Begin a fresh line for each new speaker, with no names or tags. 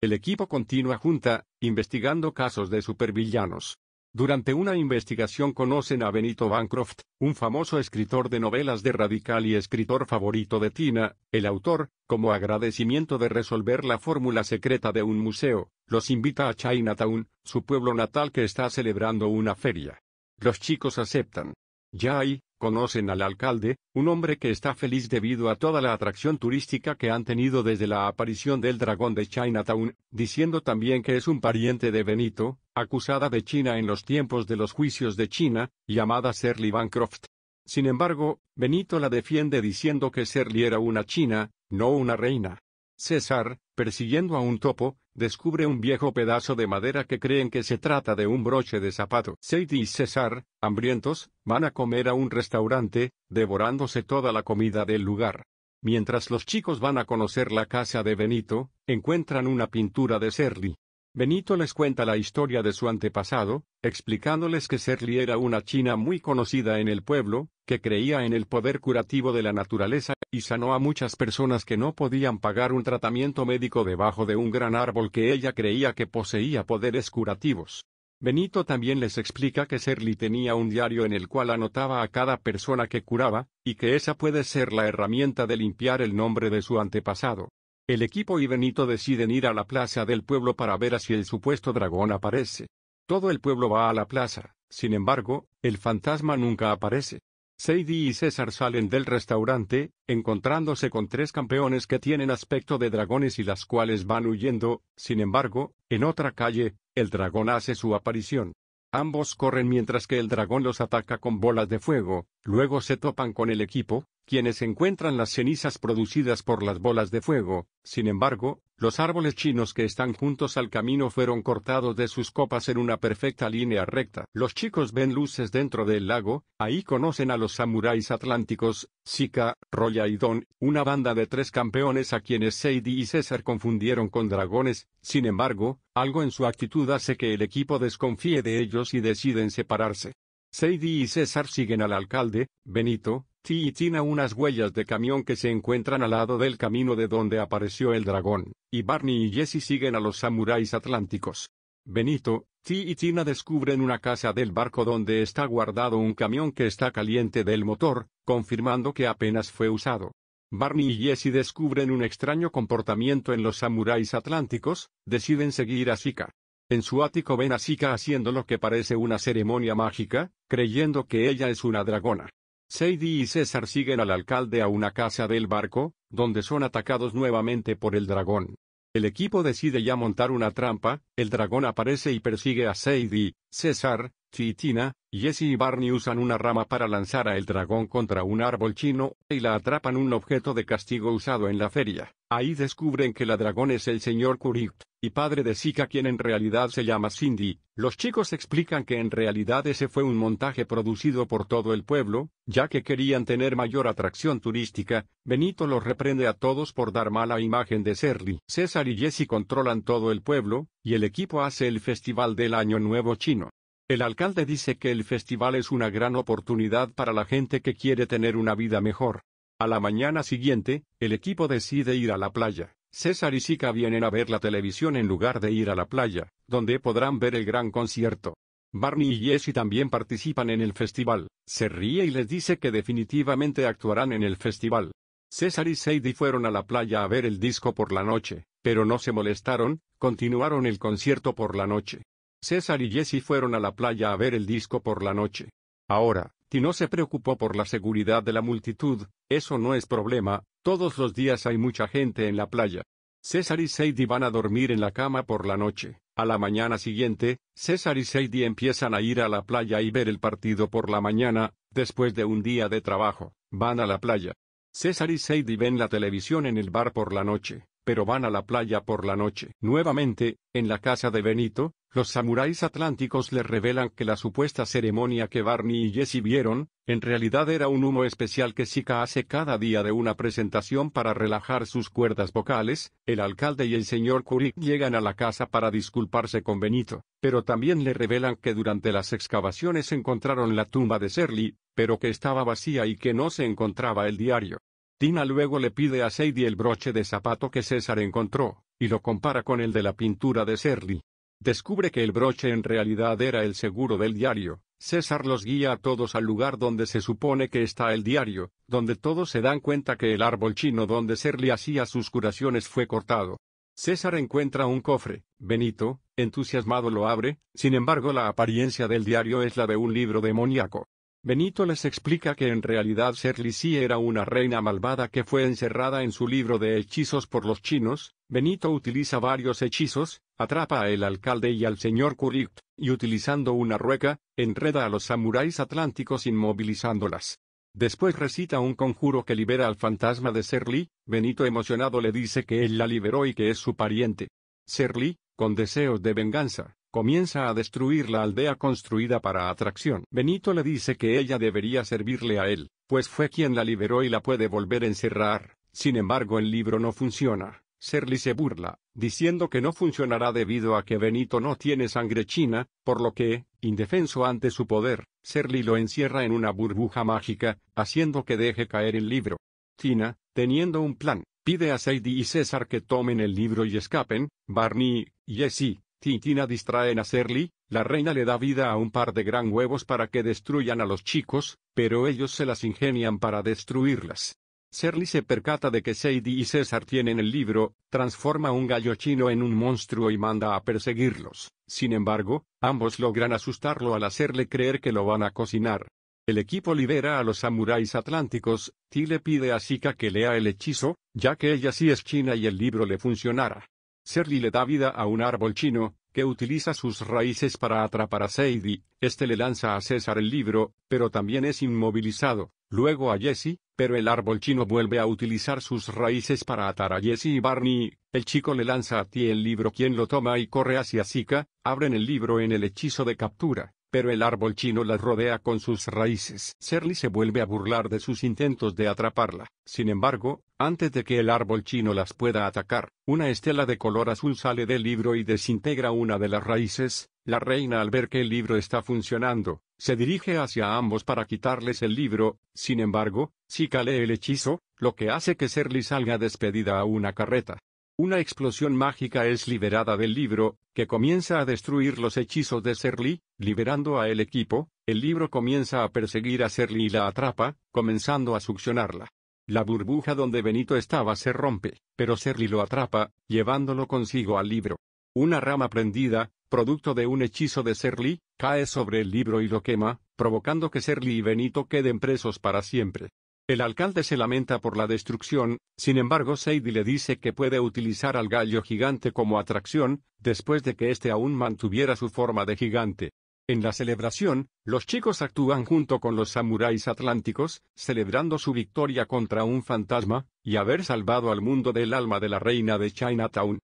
El equipo continúa junta, investigando casos de supervillanos. Durante una investigación conocen a Benito Bancroft, un famoso escritor de novelas de radical y escritor favorito de Tina, el autor, como agradecimiento de resolver la fórmula secreta de un museo, los invita a Chinatown, su pueblo natal que está celebrando una feria. Los chicos aceptan. Ya hay, Conocen al alcalde, un hombre que está feliz debido a toda la atracción turística que han tenido desde la aparición del dragón de Chinatown, diciendo también que es un pariente de Benito, acusada de China en los tiempos de los juicios de China, llamada Serly Bancroft. Sin embargo, Benito la defiende diciendo que Serly era una china, no una reina. César, persiguiendo a un topo, descubre un viejo pedazo de madera que creen que se trata de un broche de zapato. Sadie y César, hambrientos, van a comer a un restaurante, devorándose toda la comida del lugar. Mientras los chicos van a conocer la casa de Benito, encuentran una pintura de Serli. Benito les cuenta la historia de su antepasado, explicándoles que Serli era una china muy conocida en el pueblo, que creía en el poder curativo de la naturaleza, y sanó a muchas personas que no podían pagar un tratamiento médico debajo de un gran árbol que ella creía que poseía poderes curativos. Benito también les explica que Serli tenía un diario en el cual anotaba a cada persona que curaba, y que esa puede ser la herramienta de limpiar el nombre de su antepasado. El equipo y Benito deciden ir a la plaza del pueblo para ver a si el supuesto dragón aparece. Todo el pueblo va a la plaza, sin embargo, el fantasma nunca aparece. Sadie y César salen del restaurante, encontrándose con tres campeones que tienen aspecto de dragones y las cuales van huyendo, sin embargo, en otra calle, el dragón hace su aparición. Ambos corren mientras que el dragón los ataca con bolas de fuego, Luego se topan con el equipo, quienes encuentran las cenizas producidas por las bolas de fuego, sin embargo, los árboles chinos que están juntos al camino fueron cortados de sus copas en una perfecta línea recta. Los chicos ven luces dentro del lago, ahí conocen a los samuráis atlánticos, Sika, Roya y Don, una banda de tres campeones a quienes Seidi y César confundieron con dragones, sin embargo, algo en su actitud hace que el equipo desconfíe de ellos y deciden separarse. Sadie y César siguen al alcalde, Benito, T y Tina unas huellas de camión que se encuentran al lado del camino de donde apareció el dragón, y Barney y Jesse siguen a los samuráis atlánticos. Benito, T y Tina descubren una casa del barco donde está guardado un camión que está caliente del motor, confirmando que apenas fue usado. Barney y Jesse descubren un extraño comportamiento en los samuráis atlánticos, deciden seguir a Sika. En su ático ven a Sika haciendo lo que parece una ceremonia mágica, creyendo que ella es una dragona. Sadie y César siguen al alcalde a una casa del barco, donde son atacados nuevamente por el dragón. El equipo decide ya montar una trampa, el dragón aparece y persigue a Sadie, César, Chitina, Jesse y Barney usan una rama para lanzar a el dragón contra un árbol chino, y la atrapan un objeto de castigo usado en la feria. Ahí descubren que la dragón es el señor Kurik y padre de Sika quien en realidad se llama Cindy, los chicos explican que en realidad ese fue un montaje producido por todo el pueblo, ya que querían tener mayor atracción turística, Benito los reprende a todos por dar mala imagen de Serli. César y Jesse controlan todo el pueblo, y el equipo hace el festival del Año Nuevo Chino. El alcalde dice que el festival es una gran oportunidad para la gente que quiere tener una vida mejor. A la mañana siguiente, el equipo decide ir a la playa. César y Sika vienen a ver la televisión en lugar de ir a la playa, donde podrán ver el gran concierto. Barney y Jesse también participan en el festival, se ríe y les dice que definitivamente actuarán en el festival. César y Sadie fueron a la playa a ver el disco por la noche, pero no se molestaron, continuaron el concierto por la noche. César y Jesse fueron a la playa a ver el disco por la noche. Ahora, Tino se preocupó por la seguridad de la multitud, eso no es problema, todos los días hay mucha gente en la playa. César y Sadie van a dormir en la cama por la noche. A la mañana siguiente, César y Sadie empiezan a ir a la playa y ver el partido por la mañana, después de un día de trabajo. Van a la playa. César y Seidi ven la televisión en el bar por la noche, pero van a la playa por la noche. Nuevamente, en la casa de Benito, los samuráis atlánticos les revelan que la supuesta ceremonia que Barney y Jesse vieron, en realidad era un humo especial que Sika hace cada día de una presentación para relajar sus cuerdas vocales, el alcalde y el señor Kurik llegan a la casa para disculparse con Benito, pero también le revelan que durante las excavaciones encontraron la tumba de Serli, pero que estaba vacía y que no se encontraba el diario. Tina luego le pide a Sadie el broche de zapato que César encontró, y lo compara con el de la pintura de Serli. Descubre que el broche en realidad era el seguro del diario. César los guía a todos al lugar donde se supone que está el diario, donde todos se dan cuenta que el árbol chino donde Serli hacía sus curaciones fue cortado. César encuentra un cofre, Benito, entusiasmado lo abre, sin embargo la apariencia del diario es la de un libro demoníaco. Benito les explica que en realidad Serli sí era una reina malvada que fue encerrada en su libro de hechizos por los chinos, Benito utiliza varios hechizos, atrapa al el alcalde y al señor Kurikt, y utilizando una rueca, enreda a los samuráis atlánticos inmovilizándolas. Después recita un conjuro que libera al fantasma de Serli, Benito emocionado le dice que él la liberó y que es su pariente. Serli, con deseos de venganza, comienza a destruir la aldea construida para atracción. Benito le dice que ella debería servirle a él, pues fue quien la liberó y la puede volver a encerrar. Sin embargo el libro no funciona. Serli se burla, diciendo que no funcionará debido a que Benito no tiene sangre china, por lo que, indefenso ante su poder, Serli lo encierra en una burbuja mágica, haciendo que deje caer el libro. Tina, teniendo un plan, pide a Sadie y César que tomen el libro y escapen, Barney, Jessie, Tintina distraen a Serly, la reina le da vida a un par de gran huevos para que destruyan a los chicos, pero ellos se las ingenian para destruirlas. Serly se percata de que Sadie y César tienen el libro, transforma un gallo chino en un monstruo y manda a perseguirlos. Sin embargo, ambos logran asustarlo al hacerle creer que lo van a cocinar. El equipo libera a los samuráis atlánticos, Ti le pide a Sika que lea el hechizo, ya que ella sí es china y el libro le funcionara. Serly le da vida a un árbol chino, que utiliza sus raíces para atrapar a Sadie, este le lanza a César el libro, pero también es inmovilizado, luego a Jesse, pero el árbol chino vuelve a utilizar sus raíces para atar a Jesse y Barney, el chico le lanza a Ti el libro quien lo toma y corre hacia Sika, abren el libro en el hechizo de captura, pero el árbol chino las rodea con sus raíces. Serly se vuelve a burlar de sus intentos de atraparla. Sin embargo, antes de que el árbol chino las pueda atacar, una estela de color azul sale del libro y desintegra una de las raíces. La reina al ver que el libro está funcionando, se dirige hacia ambos para quitarles el libro, sin embargo, Sika lee el hechizo, lo que hace que Serly salga despedida a una carreta. Una explosión mágica es liberada del libro, que comienza a destruir los hechizos de Serly, Liberando a el equipo, el libro comienza a perseguir a Serly y la atrapa, comenzando a succionarla. La burbuja donde Benito estaba se rompe, pero Serly lo atrapa, llevándolo consigo al libro. Una rama prendida, producto de un hechizo de Serly, cae sobre el libro y lo quema, provocando que Serly y Benito queden presos para siempre. El alcalde se lamenta por la destrucción, sin embargo Sadie le dice que puede utilizar al gallo gigante como atracción, después de que éste aún mantuviera su forma de gigante. En la celebración, los chicos actúan junto con los samuráis atlánticos, celebrando su victoria contra un fantasma, y haber salvado al mundo del alma de la reina de Chinatown,